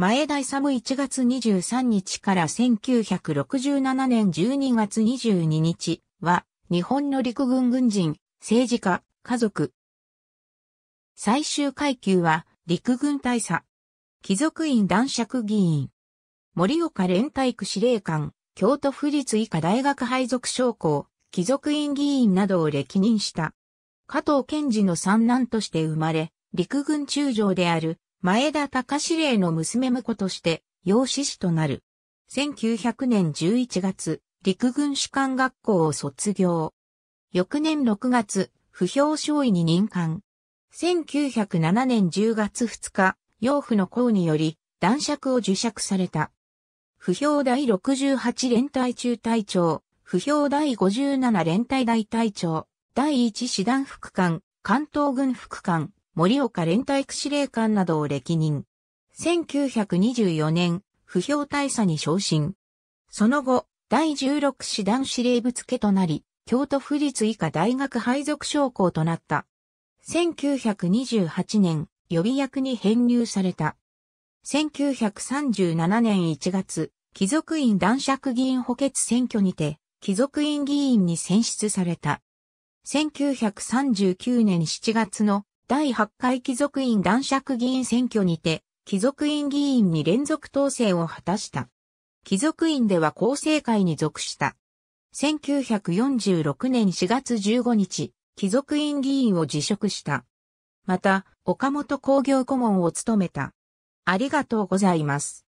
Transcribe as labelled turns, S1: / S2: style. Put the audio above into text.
S1: 前田勇1月23日から1967年12月22日は、日本の陸軍軍人、政治家、家族。最終階級は、陸軍大佐。貴族院男爵議員。森岡連隊区司令官、京都府立以下大学配属将校、貴族院議員などを歴任した。加藤健治の三男として生まれ、陸軍中将である前田隆司令の娘婿として、養子師となる。1900年11月、陸軍士官学校を卒業。翌年6月、不評少尉に任官。1907年10月2日、養父の功により、男爵を受爵された。不評第68連隊中隊長、不評第57連隊大隊長、第1師団副官、関東軍副官、森岡連隊区司令官などを歴任。1924年、不評大佐に昇進。その後、第16師団司令部付となり、京都府立以下大学配属将校となった。1928年、予備役に編入された。1937年1月、貴族院男爵議員補欠選挙にて、貴族院議員に選出された。1939年7月の第8回貴族院男爵議員選挙にて、貴族院議員に連続当選を果たした。貴族院では厚生会に属した。1946年4月15日、貴族院議員を辞職した。また、岡本工業顧問を務めた。ありがとう
S2: ございます。